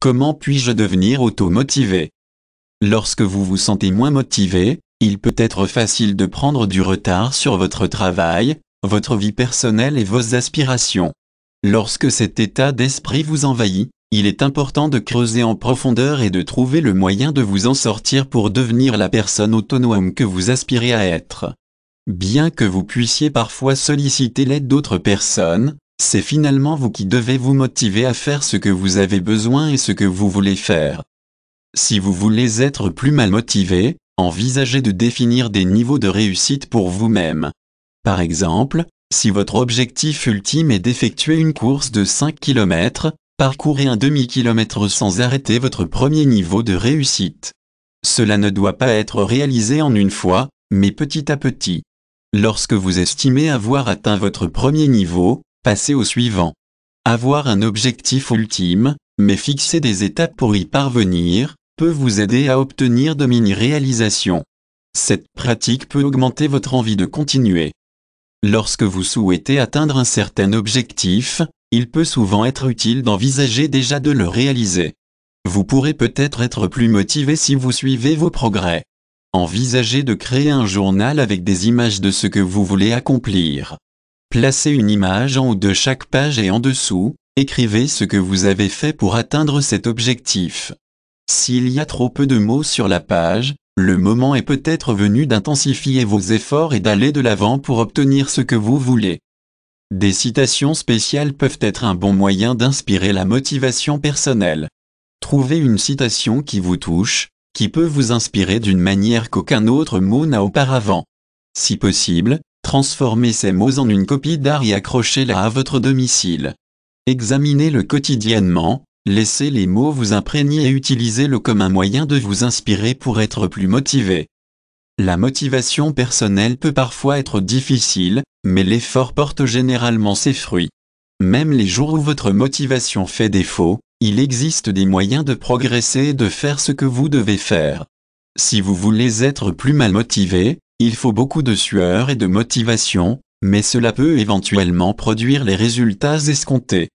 Comment puis-je devenir automotivé Lorsque vous vous sentez moins motivé, il peut être facile de prendre du retard sur votre travail, votre vie personnelle et vos aspirations. Lorsque cet état d'esprit vous envahit, il est important de creuser en profondeur et de trouver le moyen de vous en sortir pour devenir la personne autonome que vous aspirez à être. Bien que vous puissiez parfois solliciter l'aide d'autres personnes, c'est finalement vous qui devez vous motiver à faire ce que vous avez besoin et ce que vous voulez faire. Si vous voulez être plus mal motivé, envisagez de définir des niveaux de réussite pour vous-même. Par exemple, si votre objectif ultime est d'effectuer une course de 5 km, parcourez un demi-kilomètre sans arrêter votre premier niveau de réussite. Cela ne doit pas être réalisé en une fois, mais petit à petit. Lorsque vous estimez avoir atteint votre premier niveau, passer au suivant. Avoir un objectif ultime, mais fixer des étapes pour y parvenir, peut vous aider à obtenir de mini-réalisations. Cette pratique peut augmenter votre envie de continuer. Lorsque vous souhaitez atteindre un certain objectif, il peut souvent être utile d'envisager déjà de le réaliser. Vous pourrez peut-être être plus motivé si vous suivez vos progrès. Envisagez de créer un journal avec des images de ce que vous voulez accomplir. Placez une image en haut de chaque page et en dessous, écrivez ce que vous avez fait pour atteindre cet objectif. S'il y a trop peu de mots sur la page, le moment est peut-être venu d'intensifier vos efforts et d'aller de l'avant pour obtenir ce que vous voulez. Des citations spéciales peuvent être un bon moyen d'inspirer la motivation personnelle. Trouvez une citation qui vous touche, qui peut vous inspirer d'une manière qu'aucun autre mot n'a auparavant. Si possible, Transformez ces mots en une copie d'art et accrochez-la à votre domicile. Examinez-le quotidiennement, laissez les mots vous imprégner et utilisez-le comme un moyen de vous inspirer pour être plus motivé. La motivation personnelle peut parfois être difficile, mais l'effort porte généralement ses fruits. Même les jours où votre motivation fait défaut, il existe des moyens de progresser et de faire ce que vous devez faire. Si vous voulez être plus mal motivé, il faut beaucoup de sueur et de motivation, mais cela peut éventuellement produire les résultats escomptés.